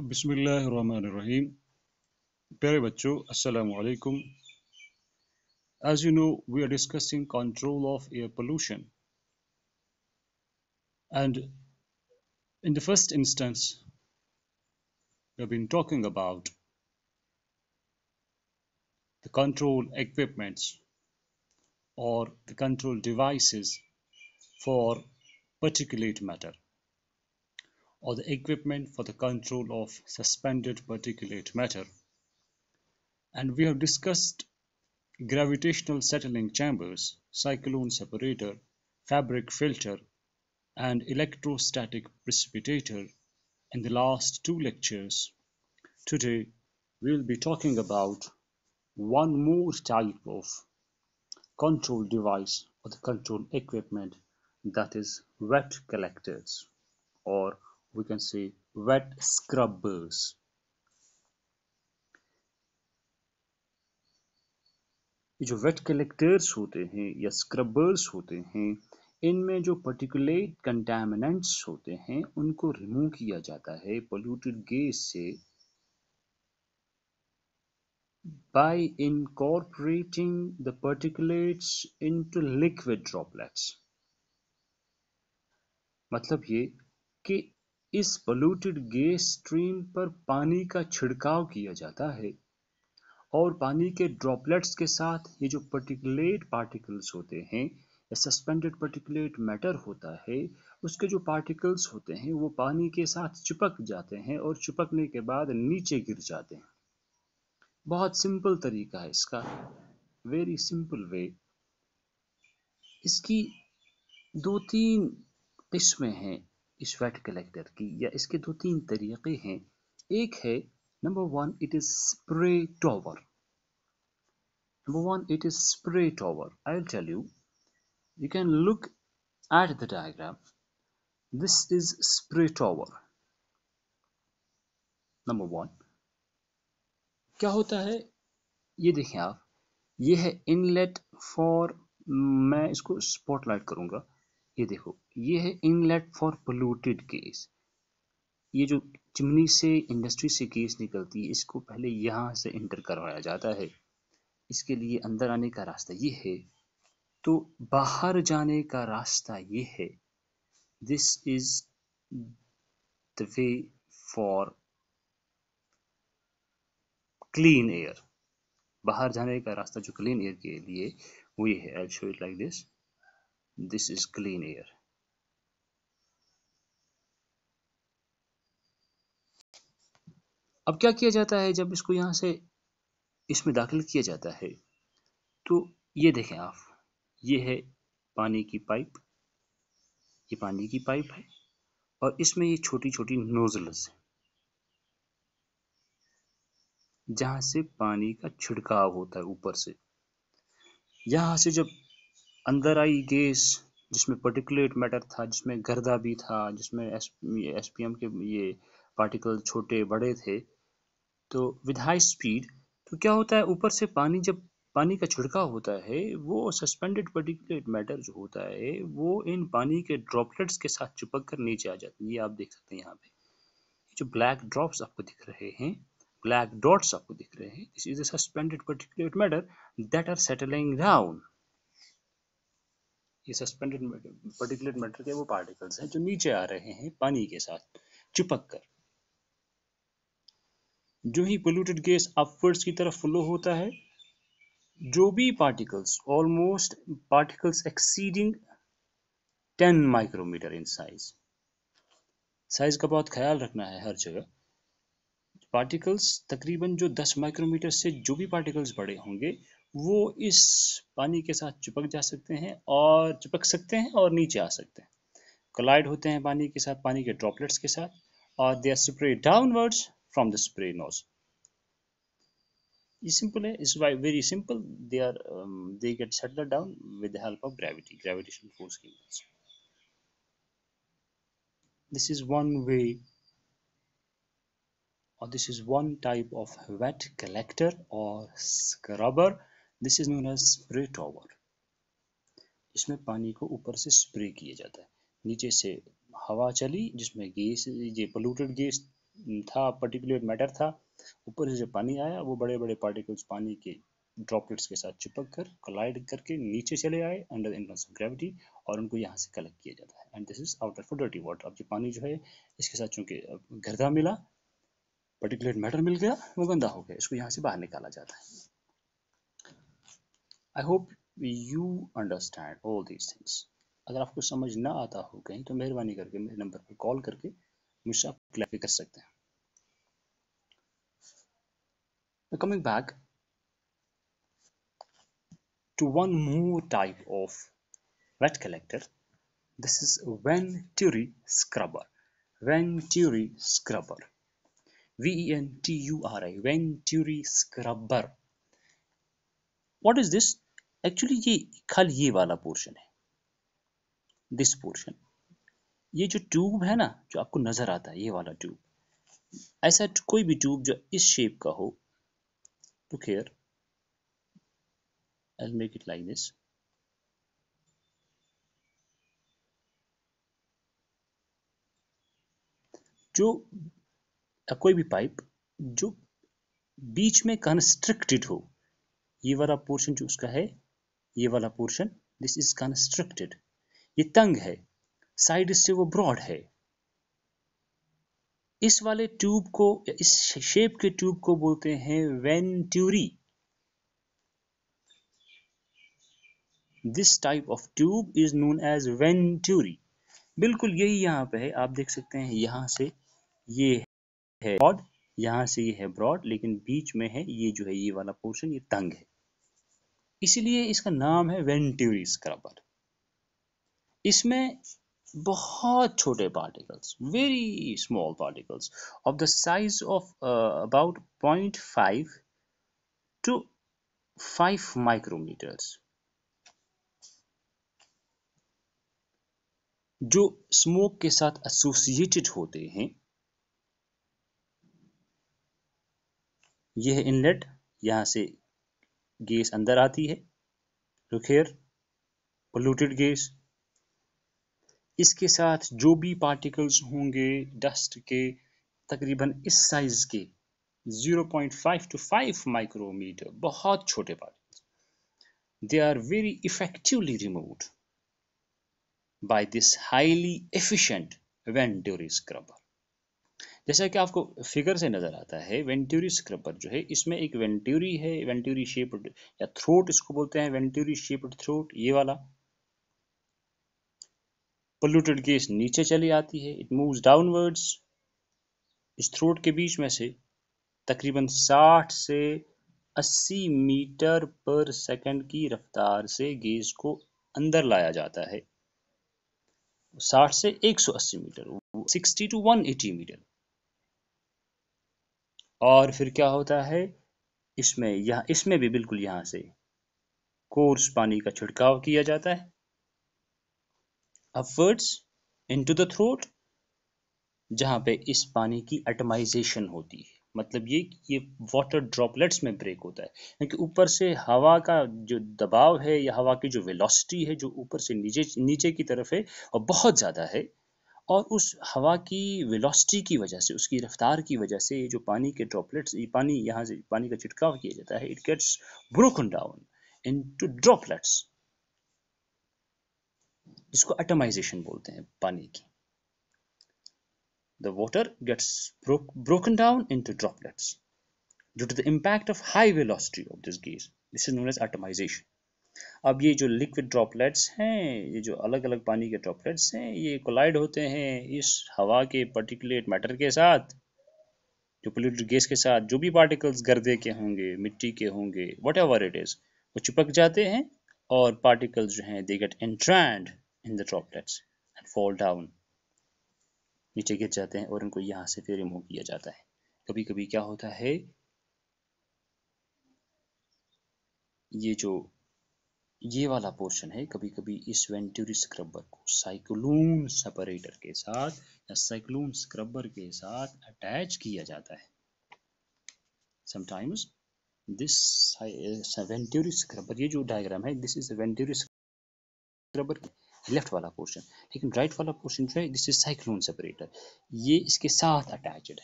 बिस्मिल्लाहिर्रहमानिर्रहीम प्यारे बच्चों अस्सलाम वालेकुम as you know we are discussing control of air pollution and in the first instance we have been talking about the control equipments or the control devices for particulate matter or the equipment for the control of suspended particulate matter. And we have discussed gravitational settling chambers, cyclone separator, fabric filter, and electrostatic precipitator in the last two lectures. Today, we will be talking about one more type of control device or the control equipment that is wet collectors or we can say wet scrubbers जो wet collectors होते हैं या scrubbers होते हैं इनमें जो particulate contaminants होते हैं उनको रिमूव किया जाता है पोल्यूटेड गैस से by incorporating the particulates into liquid droplets मतलब ये कि इस पॉल्यूटेड गैस स्ट्रीम पर पानी का छिड़काव किया जाता है और पानी के ड्रॉपलेट्स के साथ ये जो पर्टिकुलेट पार्टिकल्स होते हैं या सस्पेंडेड पर्टिकुलेट मैटर होता है उसके जो पार्टिकल्स होते हैं वो पानी के साथ चिपक जाते हैं और चिपकने के बाद नीचे गिर जाते हैं बहुत सिंपल तरीका है इसका वेरी सिंपल वे इसकी दो तीन किस्में हैं स्वेट कलेक्टर की या इसके दो तीन तरीके हैं एक है number one it is spray tower number one it is spray tower I will tell you you can look at the diagram this is spray tower number one क्या होता है ये देखें आप ये है इनलेट फॉर मैं इसको स्पॉटलाइट करूंगा ये देखो ये है इनलेट फॉर पोल्यूटेड गैस ये जो चिमनी से इंडस्ट्री से गैस निकलती है इसको पहले यहाँ से इंटर करवाया जाता है इसके लिए अंदर आने का रास्ता ये है तो बाहर जाने का रास्ता ये है this is the way for clean air बाहर जाने का रास्ता जो क्लीन एयर के लिए वो ये है I show it like this This is clean air. अब क्या किया जाता है जब इसको यहां से इसमें दाखिल किया जाता है तो ये देखें आप ये है पानी की पाइप ये पानी की पाइप है और इसमें ये छोटी छोटी नोजल्स हैं जहां से पानी का छिड़काव होता है ऊपर से यहां से जब अंदर आई गैस जिसमें पर्टिकुलेट मैटर था जिसमें गर्दा भी था जिसमें एस पी एम के ये पार्टिकल छोटे बड़े थे तो विद हाई स्पीड तो क्या होता है ऊपर से पानी जब पानी का छिड़काव होता है वो सस्पेंडेड पर्टिकुलेट मैटर जो होता है वो इन पानी के ड्रॉपलेट्स के साथ चिपक कर नीचे आ जाती है ये आप देख सकते हैं यहाँ पे जो ब्लैक ड्रॉप्स आपको दिख रहे हैं ब्लैक डॉट्स आपको दिख रहे हैं this is a suspended particulate matter that are settling down ये सस्पेंडेड पर्टिकुलर मैटर के वो पार्टिकल्स हैं जो नीचे आ रहे हैं पानी के साथ चिपक कर जो ही पोल्यूटेड गैस अपवर्ड्स की तरफ फ्लो होता है जो भी particles almost particles exceeding 10 micrometer in size size का बहुत ख्याल रखना है हर जगह पार्टिकल्स तकरीबन जो 10 माइक्रोमीटर से जो भी पार्टिकल्स बड़े होंगे वो इस पानी के साथ चिपक जा सकते हैं और चिपक सकते हैं और नीचे आ सकते हैं कोलाइड होते हैं पानी के साथ पानी के ड्रॉपलेट्स के साथ और they are spray downwards from the spray nose ये सिंपल है इस वाई very simple they are they get settle down with the help of gravity gravitation force की दिस इज वन वे और this is one type of wet collector और scrubber this is known as spray tower इसमें पानी को ऊपर से spray किया जाता है नीचे से हवा चली जिसमें गैस ये पोलूटेड गैस था पर्टिकुलर मैटर था ऊपर से जो पानी आया वो बड़े बड़े पार्टिकल्स पानी के ड्रॉपलेट्स के साथ चिपक कर कलाइड करके नीचे चले आए अंडर इन्फ्लुएंस ऑफ ग्रेविटी और उनको यहाँ से कलेक्ट किया जाता है and this is outer for dirty water अब जो पानी जो है इसके साथ चूंकि गर्दा मिला पर्टिकुलर मैटर मिल गया वो गंदा हो गया इसको यहाँ से बाहर निकाला जाता है I hope you understand all these things अगर आपको समझ ना आता हो कहीं तो मेहरबानी करके मेरे नंबर पर कॉल करके मुझसे आप क्लैफी कर सकते हैं coming back to one more type of wet collector this is venturi scrubber venturi scrubber V N T U R I venturi scrubber what is this actually ये खाली ये वाला पोर्शन है this portion ये जो tube है ना जो आपको नज़र आता है ये वाला ट्यूब ऐसा कोई भी ट्यूब जो इस शेप का हो तो खेर I'll make it like this जो कोई भी पाइप जो बीच में कंस्ट्रिक्टेड हो ये वाला पोर्शन जो उसका है ये वाला पोर्शन दिस इज कंस्ट्रक्टेड ये तंग है साइड से वो ब्रॉड है इस वाले ट्यूब को इस शेप के ट्यूब को बोलते हैं venturi this type of tube is known as venturi बिल्कुल यही यहां पे है आप देख सकते हैं यहां से ये है ब्रॉड यहाँ से ये है ब्रॉड लेकिन बीच में है ये जो है ये वाला पोर्शन ये तंग है इसलिए इसका नाम है वेंट्यूरी स्क्रबर इसमें बहुत छोटे particles very small particles of the size of about point five to five micrometers जो स्मोक के साथ एसोसिएटेड होते हैं यह इनलेट यहां से गैस अंदर आती है लुक तो पोल्यूटेड गैस इसके साथ जो भी पार्टिकल्स होंगे डस्ट के तकरीबन इस साइज के 0.5 टू 5 माइक्रोमीटर बहुत छोटे particles they are very effectively removed by this highly efficient venturi scrubber जैसा कि आपको फिगर से नज़र आता है वेंट्यूरी स्क्रबर जो है इसमें एक वेंट्यूरी है वेंट्यूरी शेप्ड या थ्रोट इसको बोलते हैं वेंट्यूरी शेप्ड थ्रोट ये वाला पोल्यूटेड गैस नीचे चली आती है इट मूव्स डाउनवर्ड्स इस थ्रोट के बीच में से तकरीबन 60 से 80 मीटर पर सेकंड की रफ्तार से गैस को अंदर लाया जाता है 60 से 180 मीटर 60 टू 180 मीटर और फिर क्या होता है इसमें यहाँ इसमें भी बिल्कुल यहाँ से कोर्स पानी का छिड़काव किया जाता है अपवर्ड्स इनटू द थ्रोट जहाँ पे इस पानी की एटमाइजेशन होती है मतलब ये ये वाटर ड्रॉपलेट्स में ब्रेक होता है क्योंकि ऊपर से हवा का जो दबाव है या हवा की जो वेलोसिटी है जो ऊपर से नीचे नीचे की तरफ है और बहुत ज़्यादा है और उस हवा की वेलोसिटी की वजह से उसकी रफ्तार की वजह से जो पानी के ड्रॉपलेट्स ये पानी यहाँ से पानी का छिड़काव किया जाता है it gets broken down into droplets जिसको एटमाइजेशन बोलते हैं पानी की the water gets broken down into droplets due to the impact of high velocity of this gas this is known as atomization अब ये जो liquid droplets हैं ये जो अलग अलग पानी के ड्रॉपलेट्स हैं ये कोलाइड होते हैं इस हवा के पर्टिकुलेट मैटर के साथ जो पोल्यूटेड गैस के साथ जो भी पार्टिकल्स गर्दे के होंगे मिट्टी के होंगे वट एवर इट इज़ वो चिपक जाते हैं और पार्टिकल्स जो हैं they get entrained in the droplets and fall down नीचे गिर जाते हैं और इनको यहाँ से फिर रिमूव किया जाता है कभी कभी क्या होता है ये जो ये वाला पोर्शन है कभी कभी इस वेंटूरी स्क्रबर को साइक्लोन सेपरेटर के साथ या साइक्लोन स्क्रबर के साथ अटैच किया जाता है समटाइम्स दिस वेंटूरी स्क्रबर ये जो डायग्राम है this is venturi scrubber left वाला पोर्शन लेकिन राइट वाला पोर्शन जो है दिस इज साइक्लोन सेपरेटर ये इसके साथ अटैच है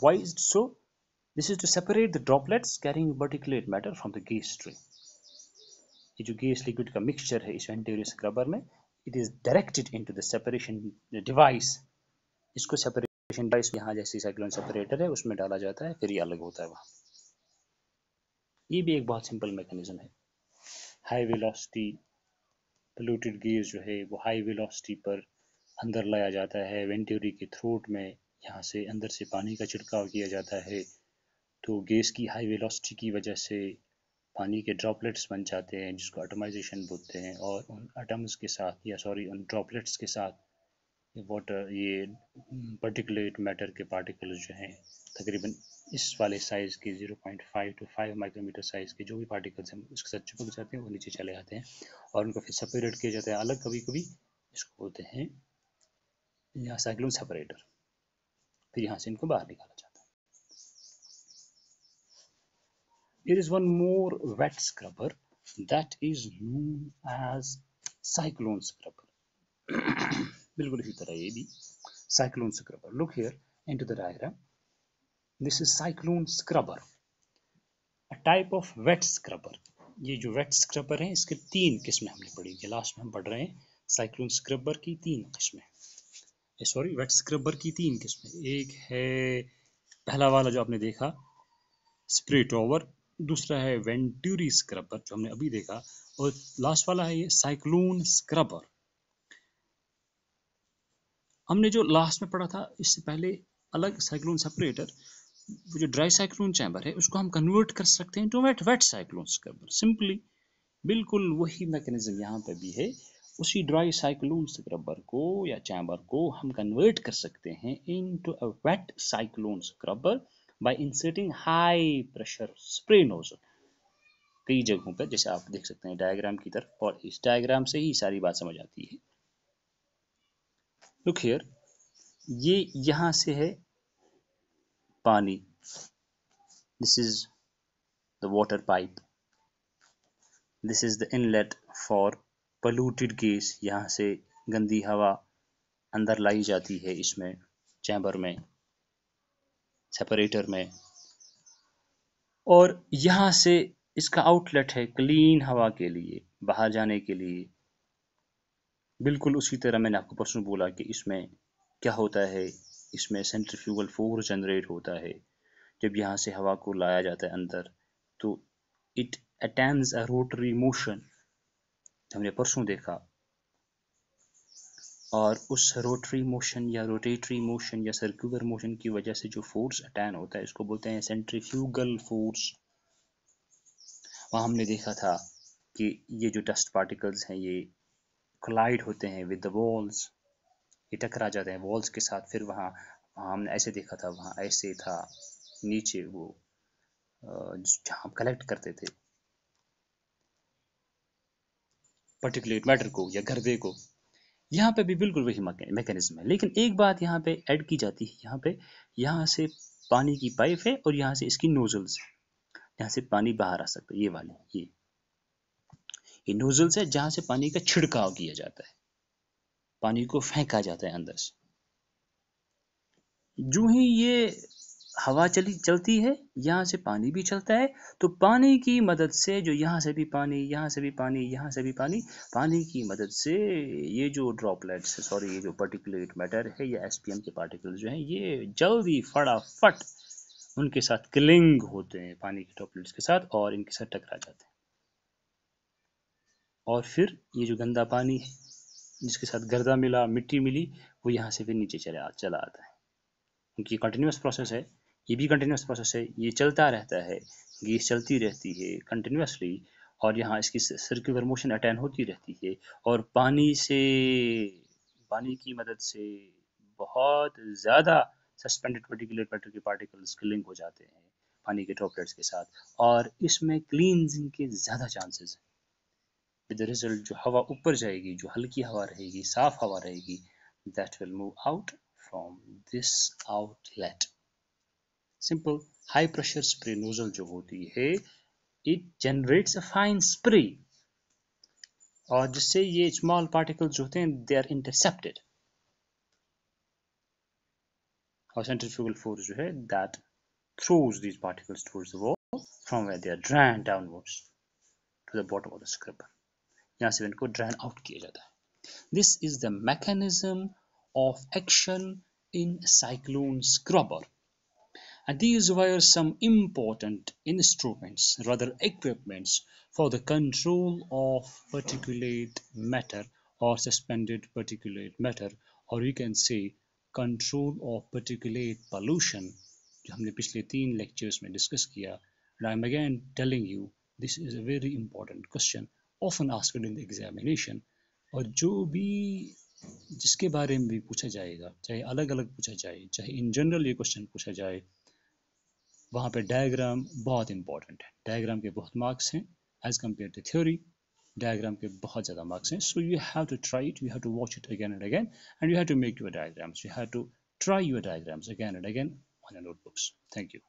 Why is it so? This is to separate the droplets carrying particulate matter from the gas stream. ये जो गैस लिक्विड का मिक्सचर है इस वेंटिलियस स्क्रबर में it is directed into the separation device इसको सेपरेशन डिवाइस यहाँ जैसे cyclone separator है उसमें डाला जाता है फिर ये अलग होता है वहाँ ये भी एक बहुत सिंपल मैकेनिज्म है हाई वेलोसिटी पोल्यूटेड गैस जो है वो हाई वेलोसिटी पर अंदर लाया जाता है वेंट्यूरी के थ्रोट में यहाँ से अंदर से पानी का छिड़काव किया जाता है तो गैस की हाई वेलोसिटी की वजह से पानी के ड्रॉपलेट्स बन जाते हैं जिसको अटमाइजेशन बोलते हैं और उन अटम्स के साथ या सॉरी उन ड्रॉपलेट्स के साथ वाटर ये पर्टिकुलेट मैटर के पार्टिकल्स जो हैं तकरीबन इस वाले साइज़ के 0.5 टू 5 माइक्रोमीटर साइज़ के जो भी पार्टिकल्स हैं उसके साथ चिपक जाते हैं वो नीचे चले आते हैं और उनको फिर सेपरेट किया जाता है अलग कभी कभी इसको बोलते हैं या साइक्लोन सेपरेटर फिर यहां से इनको बाहर निकाला जाता है it is one more wet scrubber that is known as cyclone scrubber बिल्कुल इसी तरह ये भी cyclone scrubber look here into the diagram this is cyclone scrubber a type of wet scrubber ये जो वेट स्क्रबर है इसके तीन किस्में हमने पढ़ी लास्ट में हम पढ़ रहे हैं साइक्लोन स्क्रबर की तीन किस्में सॉरी वेट स्क्रबर की तीन किस्में एक है पहला वाला जो आपने देखा स्प्रिट ओवर दूसरा है वेंट्यूरी स्क्रबर जो हमने अभी देखा और लास्ट वाला है ये साइक्लोन स्क्रबर हमने जो लास्ट में पढ़ा था इससे पहले अलग साइक्लोन सेपरेटर जो ड्राई साइक्लोन चैम्बर है उसको हम कन्वर्ट कर सकते हैं to wet wet cyclone scrubber simply बिल्कुल वही मैकेनिज्म यहाँ पे भी है उसी ड्राई साइक्लोन स्क्रबर को या चैम्बर को हम कन्वर्ट कर सकते हैं into a wet cyclone scrubber by inserting high pressure spray nozzle कई जगहों पर जैसे आप देख सकते हैं डायग्राम की तरफ और इस डायग्राम से ही सारी बात समझ आती है लुक हियर ये यहां से है पानी this is the water pipe this is the inlet for polluted gas यहाँ से गंदी हवा अंदर लाई जाती है इसमें चैम्बर में सेपरेटर में और यहाँ से इसका आउटलेट है क्लीन हवा के लिए बाहर जाने के लिए बिल्कुल उसी तरह मैंने आपको प्रश्न बोला कि इसमें क्या होता है इसमें सेंट्रीफ्यूगल फोर्स जनरेट होता है जब यहाँ से हवा को लाया जाता है अंदर तो it attends a rotary motion हमने परसों देखा और उस रोटरी मोशन या रोटेटरी मोशन या सर्कुलर मोशन की वजह से जो फोर्स अटैन होता है इसको बोलते हैं सेंट्रीफ्यूगल फोर्स वहाँ हमने देखा था कि ये जो डस्ट पार्टिकल्स हैं ये क्लाइड होते हैं विद द वॉल्स ये टकरा जाते हैं वॉल्स के साथ फिर वहाँ हमने ऐसे देखा था वहाँ ऐसे था नीचे वो जहाँ कलेक्ट करते थे पर्टिकुलेट मैटर को या गर्दे को यहाँ पे भी बिल्कुल वही मैकेनिज्म है लेकिन एक बात यहाँ पे ऐड की जाती है यहाँ पे यहाँ से पानी की पाइप है और यहाँ से इसकी नोजल्स है यहाँ से पानी बाहर आ सकता है ये वाले ये ये नोजल्स है जहाँ से पानी का छिड़काव किया जाता है पानी को फेंका जाता है अंदर से जो ही ये हवा चली चलती है यहाँ से पानी भी चलता है तो पानी की मदद से जो यहाँ से भी पानी यहाँ से भी पानी यहाँ से भी पानी पानी की मदद से ये जो ड्रॉपलेट्स सॉरी ये जो पर्टिकुलेट मैटर है या एस के पार्टिकल जो हैं ये जल्दी फटाफट उनके साथ क्लिंग होते हैं पानी के ड्रॉपलेट्स के साथ और इनके साथ टकरा जाते हैं और फिर ये जो गंदा पानी है जिसके साथ गर्दा मिला मिट्टी मिली वो यहाँ से फिर नीचे चला चला आता है उनकी कंटिन्यूस प्रोसेस है ये भी कंटिन्यूस प्रोसेस है ये चलता रहता है गैस चलती रहती है कंटिन्यूसली और यहाँ इसकी सर्कुलर मोशन अटैन होती रहती है और पानी से पानी की मदद से बहुत ज़्यादा सस्पेंडेड पर्टिकुलर मैटर के पार्टिकल्स क्लिंग हो जाते हैं पानी के ड्रॉपलेट्स के साथ और इसमें क्लींजिंग के ज़्यादा चांसेस हैं विद रिजल्ट जो हवा ऊपर जाएगी जो हल्की हवा रहेगी साफ हवा रहेगी that will move out from this outlet simple high pressure spray nozzle जो होती है it generates a fine spray और जिससे ये स्मॉल पार्टिकल्स होते हैं दे आर इंटरसेप्टेड और centrifugal force जो है that throws these particles towards the wall from where they are drawn downwards to the bottom of the scraper यहाँ से इनको ड्रैन आउट किया जाता है this is the mechanism of action in cyclone scrubber and these were some important instruments, rather equipments, for the control of particulate matter or suspended particulate matter, or you can say control of particulate pollution, जो हमने पिछले तीन lectures में discuss किया, and I'm again telling you this is a very important question, often asked in the examination, और जो भी जिसके बारे में भी पूछा जाएगा चाहे अलग अलग पूछा जाए चाहे इन जनरल ये क्वेश्चन पूछा जाए वहाँ पे डायग्राम बहुत इंपॉर्टेंट है डायग्राम के बहुत मार्क्स हैं as compare to theory diagram के बहुत ज़्यादा मार्क्स हैं so you have to try it you have to watch it again and again and you have to make your diagrams you have to try your diagrams again and again on your books thank you